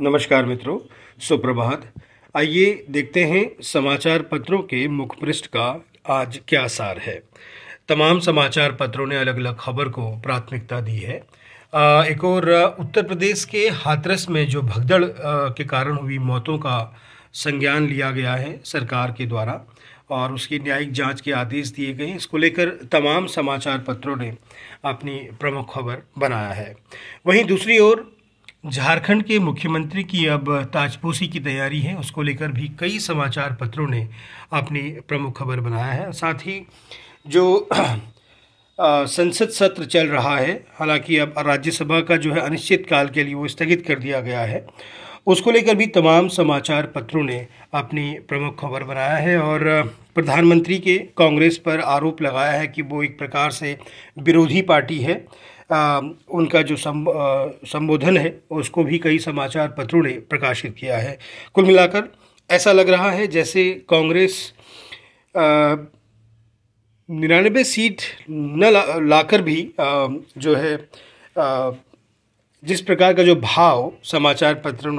नमस्कार मित्रों सुप्रभात आइए देखते हैं समाचार पत्रों के मुखपृष्ठ का आज क्या सार है तमाम समाचार पत्रों ने अलग अलग खबर को प्राथमिकता दी है एक और उत्तर प्रदेश के हाथरस में जो भगदड़ के कारण हुई मौतों का संज्ञान लिया गया है सरकार के द्वारा और उसकी न्यायिक जांच के आदेश दिए गए हैं इसको लेकर तमाम समाचार पत्रों ने अपनी प्रमुख खबर बनाया है वहीं दूसरी ओर झारखंड के मुख्यमंत्री की अब ताजपोशी की तैयारी है उसको लेकर भी कई समाचार पत्रों ने अपनी प्रमुख खबर बनाया है साथ ही जो संसद सत्र चल रहा है हालांकि अब राज्यसभा का जो है अनिश्चित काल के लिए वो स्थगित कर दिया गया है उसको लेकर भी तमाम समाचार पत्रों ने अपनी प्रमुख खबर बनाया है और प्रधानमंत्री के कांग्रेस पर आरोप लगाया है कि वो एक प्रकार से विरोधी पार्टी है आ, उनका जो सम, संबोधन है उसको भी कई समाचार पत्रों ने प्रकाशित किया है कुल मिलाकर ऐसा लग रहा है जैसे कांग्रेस निन्यानबे सीट न ला, लाकर भी आ, जो है आ, जिस प्रकार का जो भाव समाचार पत्र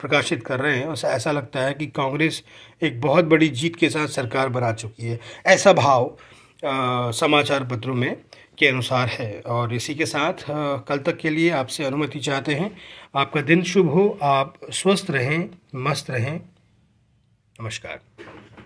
प्रकाशित कर रहे हैं उसे ऐसा लगता है कि कांग्रेस एक बहुत बड़ी जीत के साथ सरकार बना चुकी है ऐसा भाव आ, समाचार पत्रों में के अनुसार है और इसी के साथ आ, कल तक के लिए आपसे अनुमति चाहते हैं आपका दिन शुभ हो आप स्वस्थ रहें मस्त रहें नमस्कार